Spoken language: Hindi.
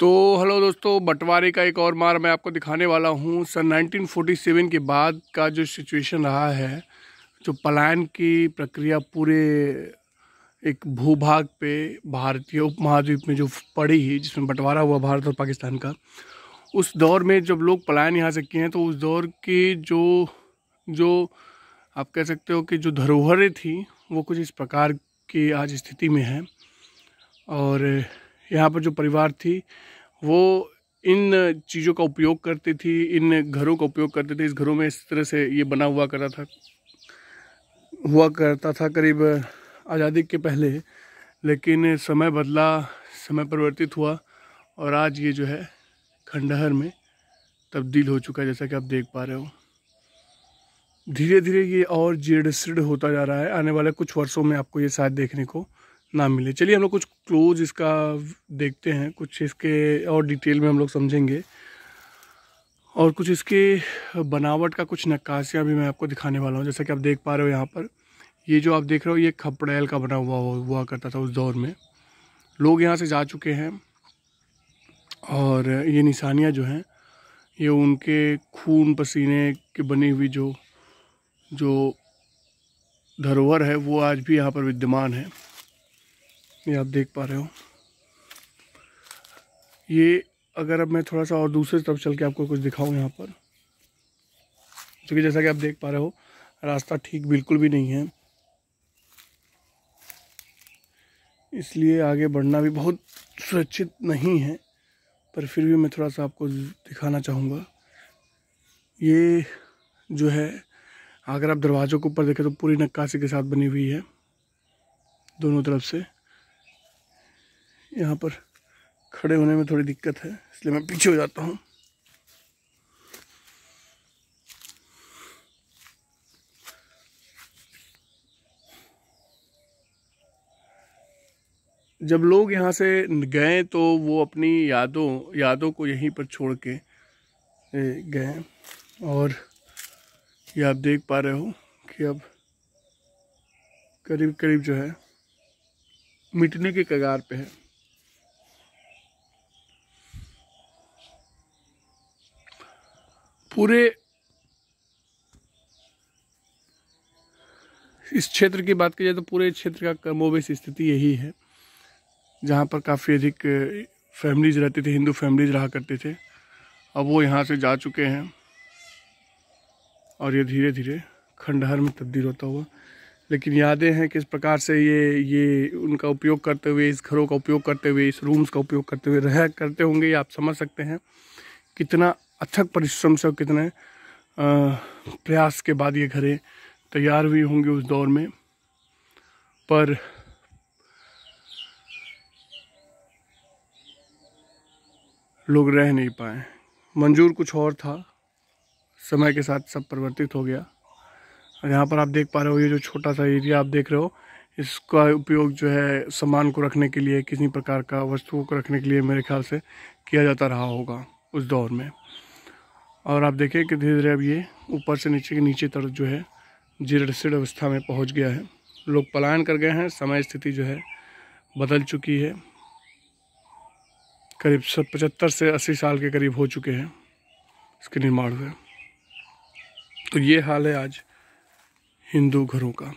तो हेलो दोस्तों बंटवारे का एक और मार मैं आपको दिखाने वाला हूँ सन 1947 के बाद का जो सिचुएशन रहा है जो पलायन की प्रक्रिया पूरे एक भूभाग पे भारतीय उपमहाद्वीप में जो पड़ी ही जिसमें बंटवारा हुआ भारत और पाकिस्तान का उस दौर में जब लोग पलायन यहाँ से किए हैं तो उस दौर की जो जो आप कह सकते हो कि जो धरोहरें थी वो कुछ इस प्रकार की आज स्थिति में है और यहाँ पर जो परिवार थी वो इन चीज़ों का उपयोग करती थी इन घरों का उपयोग करते थे इस घरों में इस तरह से ये बना हुआ करता था हुआ करता था करीब आज़ादी के पहले लेकिन समय बदला समय परिवर्तित हुआ और आज ये जो है खंडहर में तब्दील हो चुका है जैसा कि आप देख पा रहे हो धीरे धीरे ये और जीर्ण होता जा रहा है आने वाले कुछ वर्षों में आपको ये शायद देखने को ना मिले चलिए हम लोग कुछ क्लोज इसका देखते हैं कुछ इसके और डिटेल में हम लोग समझेंगे और कुछ इसके बनावट का कुछ नक्काशियाँ भी मैं आपको दिखाने वाला हूँ जैसा कि आप देख पा रहे हो यहाँ पर ये जो आप देख रहे हो ये खपड़ैल का बना हुआ हुआ करता था उस दौर में लोग यहाँ से जा चुके हैं और ये निशानियाँ जो हैं ये उनके खून पसीने की बनी हुई जो जो धरोहर है वो आज भी यहाँ पर विद्यमान है ये आप देख पा रहे हो ये अगर अब मैं थोड़ा सा और दूसरे तरफ चल के आपको कुछ दिखाऊँ यहाँ पर क्योंकि जैसा कि आप देख पा रहे हो रास्ता ठीक बिल्कुल भी नहीं है इसलिए आगे बढ़ना भी बहुत सुरक्षित नहीं है पर फिर भी मैं थोड़ा सा आपको दिखाना चाहूँगा ये जो है अगर आप दरवाज़ों के ऊपर देखें तो पूरी नक्काशी के साथ बनी हुई है दोनों तरफ से यहाँ पर खड़े होने में थोड़ी दिक्कत है इसलिए मैं पीछे हो जाता हूँ जब लोग यहाँ से गए तो वो अपनी यादों यादों को यहीं पर छोड़ के गए और ये आप देख पा रहे हो कि अब करीब करीब जो है मिटने के कगार पे है पूरे इस क्षेत्र की बात की जाए तो पूरे क्षेत्र का कमोवेश स्थिति यही है जहाँ पर काफ़ी अधिक फैमिलीज रहती थी हिंदू फैमिलीज रहा करते थे अब वो यहाँ से जा चुके हैं और ये धीरे धीरे खंडहर में तब्दील होता हुआ लेकिन यादें हैं किस प्रकार से ये ये उनका उपयोग करते हुए इस घरों का उपयोग करते हुए इस रूम्स का उपयोग करते हुए रह करते होंगे आप समझ सकते हैं कितना अथक परिश्रम से कितने प्रयास के बाद ये घरें तैयार हुई होंगी उस दौर में पर लोग रह नहीं पाए मंजूर कुछ और था समय के साथ सब परिवर्तित हो गया और यहाँ पर आप देख पा रहे हो ये जो छोटा सा एरिया आप देख रहे हो इसका उपयोग जो है सामान को रखने के लिए किसी प्रकार का वस्तुओं को रखने के लिए मेरे ख्याल से किया जाता रहा होगा उस दौर में और आप देखें कि धीरे धीरे अब ये ऊपर से नीचे के नीचे तरफ जो है जीर्ण अवस्था में पहुंच गया है लोग पलायन कर गए हैं समय स्थिति जो है बदल चुकी है करीब पचहत्तर से अस्सी साल के करीब हो चुके हैं इसके निर्माण हुए तो ये हाल है आज हिंदू घरों का